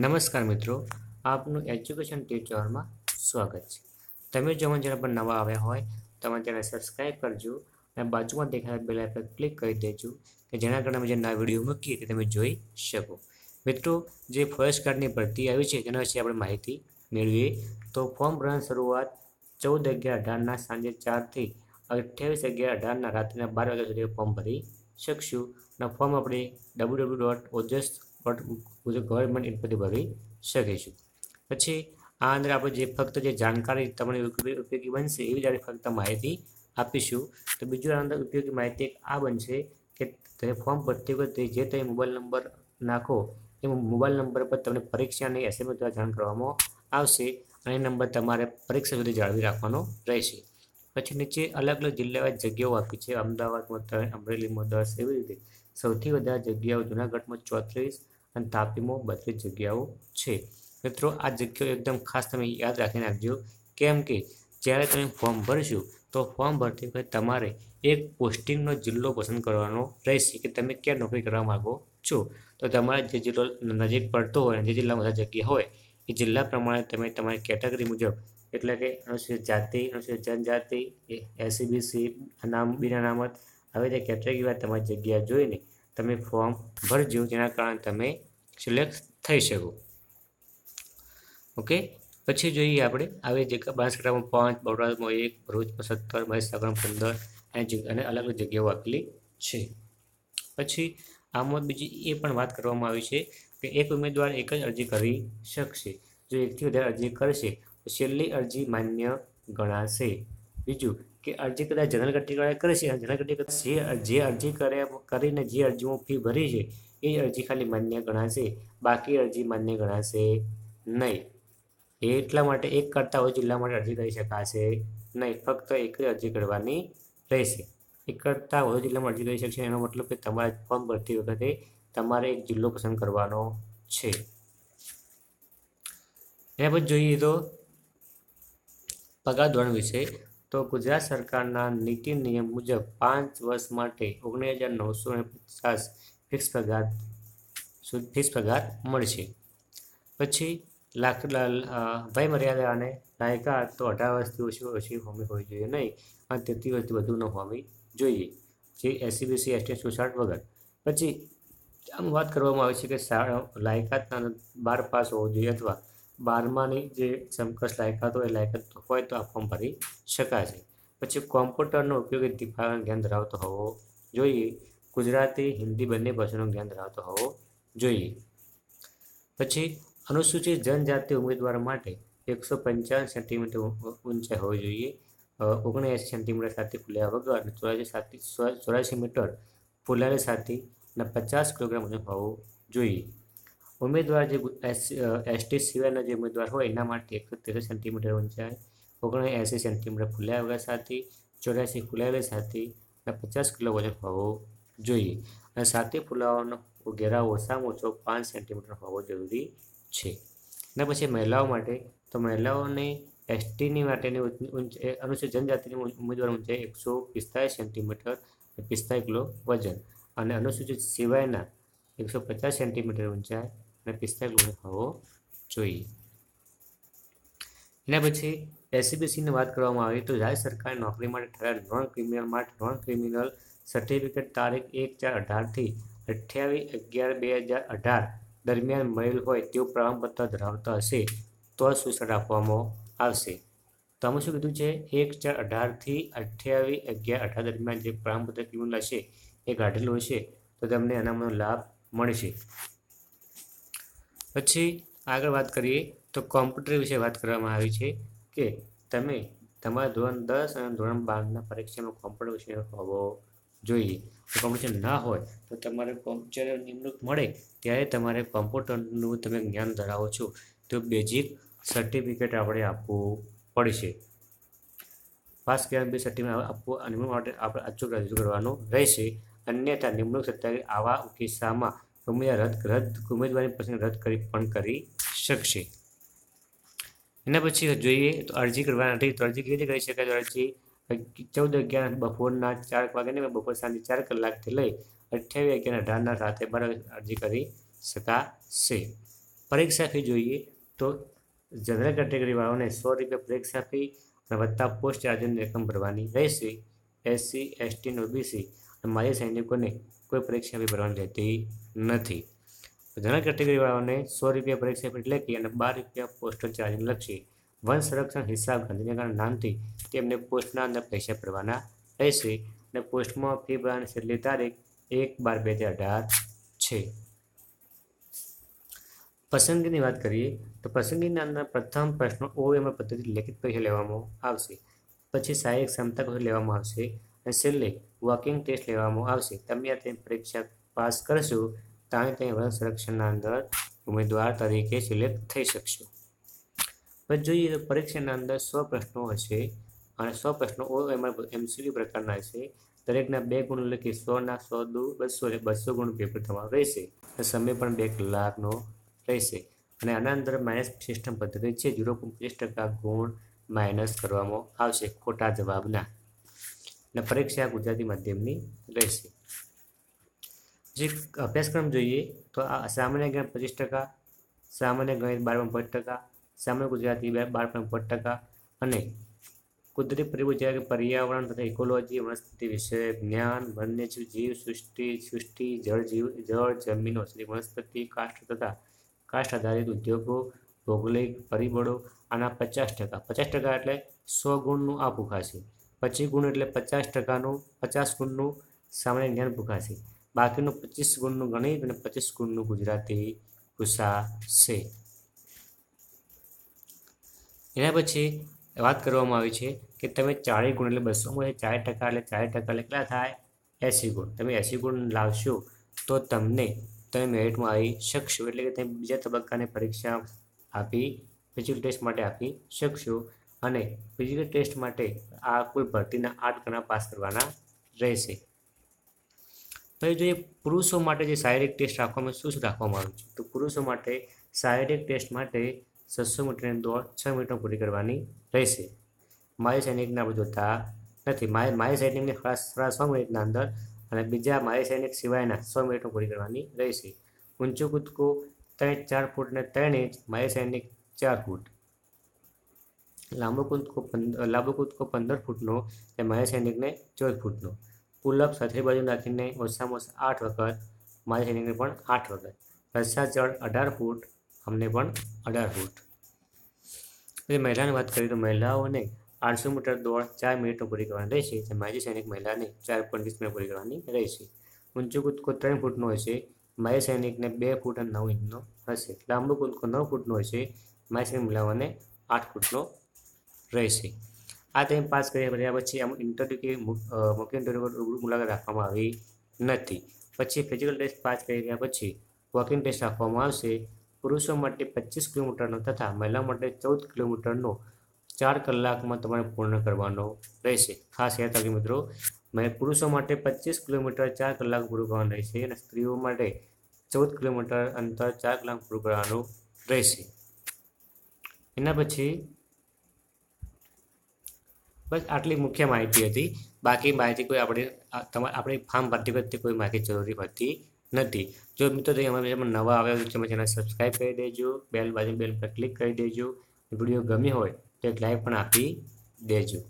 નમસ્કાર મિત્રો આપનું એજ્યુકેશન ટ્યુટોરમાં સ્વાગત છે તમે જો જ્યારે પણ નવા આવ્યા હોય તમે અમારા ચેનલ સબસ્ક્રાઈબ કરજો અને બાજુમાં દેખાતા બેલ પર ક્લિક કરી દેજો કે જેના કારણે અમે જે નવા વિડીયો મૂકીએ તે તમે જોઈ શકો મિત્રો જે ફોરેસ્ટ ગાર્ડની ભરતી આવી છે તેના વિશે આપણે માહિતી મેળવીએ તો ફોર્મ ભરવાની શરૂઆત ચૌદ અગિયાર અઢારના સાંજે ચારથી અઠ્યાવીસ અગિયાર અઢારના રાત્રિના બાર વાગ્યા સુધી ફોર્મ ભરી શકશું અને ફોર્મ આપણે W W dot Ojas for government ઇનપુટથી ભરી શકીશું પછી આ અંદર આપણે જે ફક્ત જે જાણકારી તમને ઉપયોગી બનશે એવી જ ફક્ત માહિતી આપીશું તો બીજું આ અંદર ઉપયોગી માહિતી આ બનશે કે તમે ફોર્મ ભરતી વખતે જે તમે મોબાઈલ નંબર નાખો એ મોબાઈલ નંબર પર તમને પરીક્ષાની એસએમએસ દ્વારા જાણ કરવામાં આવશે અને નંબર તમારે પરીક્ષા સુધી જાળવી રાખવાનો રહેશે પછી નીચે અલગ અલગ જિલ્લાવાઇઝ જગ્યાઓ આપી છે અમદાવાદમાં ત્રણ અમરેલીમાં દસ એવી રીતે સૌથી વધારે જગ્યાઓ જૂનાગઢમાં ચોત્રીસ અને તાપીમાં બત્રીસ જગ્યાઓ છે મિત્રો આ જગ્યાઓ એકદમ ખાસ તમે યાદ રાખી નાખજો કેમ કે જ્યારે તમે ફોર્મ ભરશો તો ફોર્મ ભરતી વખતે તમારે એક પોસ્ટિંગનો જિલ્લો પસંદ કરવાનો રહેશે કે તમે ક્યાં નોકરી કરવા માગો છો તો તમારે જે જિલ્લો નજીક પડતો હોય જે જિલ્લામાં વધારે જગ્યા હોય એ જિલ્લા પ્રમાણે તમે તમારી કેટેગરી મુજબ એટલે કે અનુસૂચિત જાતિ અનુસૂચિત જનજાતિ એસીબીસી અનામ બિનાનામત આવી રીતે કેટેગરીવાર તમારી જગ્યા જોઈને તમે ફોર્મ ભરજો જેના કારણે તમે સિલેક્ટ થઈ શકું ઓકે પછી જોઈએ આપણે આવી જગ્યા બનાસકાંઠામાં પાંચ બરોડામાં એક ભરૂચમાં સત્તર મહેસાગરમાં પંદર અને અલગ અલગ જગ્યાઓ આપેલી છે પછી આમાં બીજી એ પણ વાત કરવામાં આવી છે કે એક ઉમેદવાર એક જ અરજી કરી શકશે જો એકથી વધારે અરજી કરશે તો છેલ્લી અરજી માન્ય ગણાશે બીજું કે અરજી કદાચ જનરલ કેટેગરી કરે છે જનરલ કેટેગરી જે અરજી કરે કરીને જે અરજીમાં ફી ભરી છે એ અરજી ખાલી માન્ય ગણાશે બાકી અરજી માન્ય ગણાશે નહીં એટલા માટે એક કરતાં હોય જિલ્લા માટે અરજી કરી શકાશે નહીં ફક્ત એક અરજી કરવાની રહેશે એક કરતાં વધુ જિલ્લામાં અરજી કરી શકશે એનો મતલબ કે તમારા ફોર્મ ભરતી વખતે તમારે એક જિલ્લો પસંદ કરવાનો છે એના પછી જોઈએ તો પગાર ધોરણ વિશે તો ગુજરાત સરકારના નીતિ નિયમ મુજબ પાંચ વર્ષ માટે ઓગણીસ હજાર નવસો ને પચાસ ફિક્સ પગાર ફિક્સ પગાર મળશે પછી લાખ વયમર્યાદા અને લાયકાત તો અઢાર વર્ષથી ઓછી ઓછી હોમી હોવી જોઈએ નહીં અને તેથી વર્ષથી વધુ ન હોવી જોઈએ જે એસસીબીસી એસટી સુસાટ વગર પછી આમ વાત કરવામાં આવે છે કે લાયકાતના બાર પાસ હોવો જોઈએ અથવા બારમાની જે સમકક્ષ લાયકાત હોય લાયકાત હોય તો આ ફોર્મ ભરી શકાય છે પછી કોમ્પ્યુટરનો ઉપયોગ દીપાવન જ્ઞાન ધરાવતો હોવો જોઈએ ગુજરાતી હિન્દી બંને ભાષાનું જ્ઞાન ધરાવતો હોવો જોઈએ પછી અનુસૂચિત જનજાતિ ઉમેદવાર માટે એકસો પંચાવન સેન્ટીમીટર ઊંચાઈ હોવી જોઈએ ઓગણએંસી સેન્ટીમીટર સાથે ફૂલ્યા વગર અને ચોરાસી સાથે ચોરાસી મીટર ફૂલાની સાથે અને પચાસ કિલોગ્રામ વજન હોવું જોઈએ ઉમેદવાર જે એસટી સિવાયના જે ઉમેદવાર હોય એના માટે એકસો ત્રેસઠ સેન્ટીમીટર ઊંચાઈ ઓગણએંસી સેન્ટીમીટર ફૂલ્યા વગર સાથે ચોરાસી ફૂલાયેલી સાથે અને પચાસ કિલો વજન હોવું જોઈએ અને સાથે ફુલાવાનો ઘેરાવો ઓછામાં ઓછો પાંચ સેન્ટીમીટર હોવો જરૂરી છે અને પછી મહિલાઓ માટે તો મહિલાઓને એસટીની માટેની અનુસૂચિત જનજાતિની ઉમેદવાર ઊંચાઈ એકસો પિસ્તાળીસ સેન્ટીમીટર પિસ્તાળીસ કિલો વજન અને અનુસૂચિત સિવાયના એકસો પચાસ સેન્ટીમીટર ઊંચાઈ અને પિસ્તાળીસ કિલો હોવો જોઈએ એના પછી એસસીબીસીની e વાત કરવામાં આવી તો રાજ્ય સરકારે નોકરી માટે ઠરાયેલ નોન ક્રિમિનલ માટે નોન ક્રિમિનલ સર્ટિફિકેટ તારીખ એક ચાર અઢારથી અઠ્યાવીસ અગિયાર બે હજાર અઢાર દરમિયાન મળેલ હોય તેવું પ્રમાણપત્ર ધરાવતા હશે તો સુસર આપવામાં આવશે તમે શું કીધું છે એક ચાર અઢારથી અઠ્યાવીસ અગિયાર અઢાર દરમિયાન જે પ્રમાણપત્ર ક્રિમિનલ હશે એ કાઢેલું હશે તો તમને એનામાંનો લાભ મળશે પછી આગળ વાત કરીએ તો કોમ્પ્યુટર વિશે વાત કરવામાં આવી છે કે તમે તમારા ધોરણ દસ અને ધોરણ બારના પરીક્ષામાં કોમ્પ્યુટર હોવો જોઈએ જો ના હોય તો તમારે જ્યારે નિમણૂક મળે ત્યારે તમારે કોમ્પ્યુટરનું તમે જ્ઞાન ધરાવો છો તો બેઝિક સર્ટિફિકેટ આપણે આપવું પડશે પાસ કર્યા બે સર્ટિફિકેટ આપવું નિમણૂક માટે આપણે અચૂક રજૂ કરવાનું રહેશે અન્યથા નિમણૂક સત્તાવી આવા કિસ્સામાં ઉમેદવાર રદ રદ ઉમેદવારી પસંદ રદ કરી પણ કરી શકશે એના પછી જોઈએ તો અરજી કરવાની નથી તો અરજી કેવી રીતે કરી શકાય તો અરજી ચૌદ અગિયાર બપોરના ચાર વાગ્યાને બપોર સાંજે ચાર કલાકથી લઈ અઠ્યાવીસ અગિયાર અઢારના સાથે બરાબર અરજી કરી શકાશે પરીક્ષા ફી જોઈએ તો જનરલ કેટેગરીવાળાઓને સો રૂપિયા પરીક્ષા ફી અને વત્તા પોસ્ટ ચાર્જની રકમ ભરવાની રહેશે એસસી એસટી અને ઓબીસી અને માજી સૈનિકોને કોઈ પરીક્ષા ફી ભરવાની રહેતી નથી જનરલ કેટેગરીવાળાઓને સો રૂપિયા પરીક્ષા ફી લખી અને બાર રૂપિયા પોસ્ટલ ચાર્જ લક્ષી વન સંરક્ષણ હિસાબ ગાંધીનગરના નામથી તેમને પોસ્ટના અંદર પૈસા ભરવાના રહેશે અને પોસ્ટમાં ફી ભરવાની છેલ્લી તારીખ એક બાર બે હજાર અઢાર છે પસંદગીની વાત કરીએ તો પસંદગીના અંદર પ્રથમ પ્રશ્ન ઓએમઆર પદ્ધતિ લેખિત પૈસા લેવામાં આવશે પછી સહાયક ક્ષમતા લેવામાં આવશે અને છેલ્લે વોકિંગ ટેસ્ટ લેવામાં આવશે તમે આ પરીક્ષા પાસ કરશો તમે તે વર્ષ સંરક્ષણના અંદર ઉમેદવાર તરીકે સિલેક્ટ થઈ શકશો પછી જોઈએ તો પરીક્ષાના અંદર સો પ્રશ્નો હશે અને સો પ્રશ્નો ઓ એમ એમસીક્યુ પ્રકારના હશે દરેકના બે ગુણ લખી સોના સો દુ બસો એટલે બસો ગુણ પેપર તમારું રહેશે સમય પણ બે કલાકનો રહેશે અને આના અંદર માઇનસ સિસ્ટમ પદ્ધતિ છે ઝીરો પચીસ ટકા ગુણ માઇનસ કરવામાં આવશે ખોટા જવાબના અને પરીક્ષા ગુજરાતી માધ્યમની રહેશે જે અભ્યાસક્રમ જોઈએ તો આ સામાન્ય જ્ઞાન પચીસ ટકા સામાન્ય ગણિત બાર પોઈન્ટ પાંચ ટકા સામાન્ય ગુજરાતી બાર પોઈન્ટ પાંચ ટકા અને કુદરતી પરિબળ જેવા કે પર્યાવરણ તથા ઇકોલોજી વનસ્પતિ વિશે જ્ઞાન વન્યજીવ જીવ સૃષ્ટિ સૃષ્ટિ જળ જીવ જળ જમીન ઔષધિ વનસ્પતિ કાષ્ટ તથા કાષ્ટ આધારિત ઉદ્યોગો ભૌગોલિક પરિબળો આના પચાસ ટકા પચાસ ટકા એટલે સો ગુણનું આ ભૂખાશે પચીસ ગુણ એટલે પચાસ ટકાનું પચાસ ગુણનું સામાન્ય જ્ઞાન પૂખાશે બાકીનું પચીસ ગુણનું ગણિત અને પચીસ ગુણનું ગુજરાતી ગુસા છે એના પછી વાત કરવામાં આવી છે કે તમે ચાળીસ ગુણ એટલે બસો બસોમાં ચાર ટકા એટલે ચાર ટકા એટલે કેટલા થાય એસી ગુણ તમે એસી ગુણ લાવશો તો તમને તમે મેરિટમાં આવી શકશો એટલે કે તમે બીજા તબક્કાની પરીક્ષા આપી ફિઝિકલ ટેસ્ટ માટે આપી શકશો અને ફિઝિકલ ટેસ્ટ માટે આ કુલ ભરતીના આઠ ગણા પાસ કરવાના રહેશે હવે જો એ પુરુષો માટે જે શારીરિક ટેસ્ટ રાખવામાં શું શું રાખવામાં આવ્યું છે તો પુરુષો માટે શારીરિક ટેસ્ટ માટે છસો મીટરની દોડ છ મિનિટમાં પૂરી કરવાની રહેશે મારી સૈનિકને આપણે જોતા નથી મારી મારી સૈનિકને સાડા સો મિનિટના અંદર અને બીજા મારી સૈનિક સિવાયના સો મિનિટમાં પૂરી કરવાની રહેશે ઊંચું કૂદકો ત્રણ ચાર ફૂટ ને ત્રણ ઇંચ મારી સૈનિક ચાર ફૂટ લાંબો કૂદકો લાંબો કૂદકો પંદર ફૂટનો અને મારી સૈનિકને ચૌદ ફૂટનો પુલઅપ સાથે બાજુ નાખીને ઓછામાં ઓછા આઠ વખત મારી હેલિંગને પણ આઠ વખત રસ્સા ચડ અઢાર ફૂટ અમને પણ અઢાર ફૂટ પછી મહિલાની વાત કરીએ તો મહિલાઓને આઠસો મીટર દોડ ચાર મિનિટમાં પૂરી કરવાની રહેશે જે માજી સૈનિક મહિલાને ચાર પોઈન્ટ વીસ મિનિટ પૂરી કરવાની રહેશે ઊંચું કૂદકો ત્રણ ફૂટનો હશે માજી સૈનિકને બે ફૂટ અને નવ ઇંચનો હશે લાંબો કૂદકો નવ ફૂટનો હશે માજી સૈનિક મહિલાઓને આઠ ફૂટનો રહેશે આ ટાઈમ પાસ કર્યા કર્યા પછી આમ ઇન્ટરવ્યૂ કે મુખ્ય ઇન્ટરવ્યૂ મુલાકાત રાખવામાં આવી નથી પછી ફિઝિકલ ટેસ્ટ પાસ કરી ગયા પછી વોકિંગ ટેસ્ટ રાખવામાં આવશે પુરુષો માટે પચીસ કિલોમીટરનો તથા મહિલા માટે ચૌદ કિલોમીટરનો ચાર કલાકમાં તમારે પૂર્ણ કરવાનો રહેશે ખાસ યાદ રાખજો મિત્રો પુરુષો માટે પચીસ કિલોમીટર ચાર કલાક પૂરું કરવાનું રહેશે અને સ્ત્રીઓ માટે ચૌદ કિલોમીટર અંતર ચાર કલાક પૂરું કરવાનું રહેશે એના પછી બસ આટલી મુખ્ય માહિતી હતી બાકી માહિતી કોઈ આપણે તમારે આપણે ફાર્મ ભરતી વખતે કોઈ માહિતી જરૂરી પડતી નથી જો મિત્રો તમે અમારા નવા આવ્યા હોય તો ચેનલ સબસ્ક્રાઈબ કરી દેજો બેલ બાજુ બેલ પર ક્લિક કરી દેજો વિડીયો ગમી હોય તો એક લાઈક પણ આપી દેજો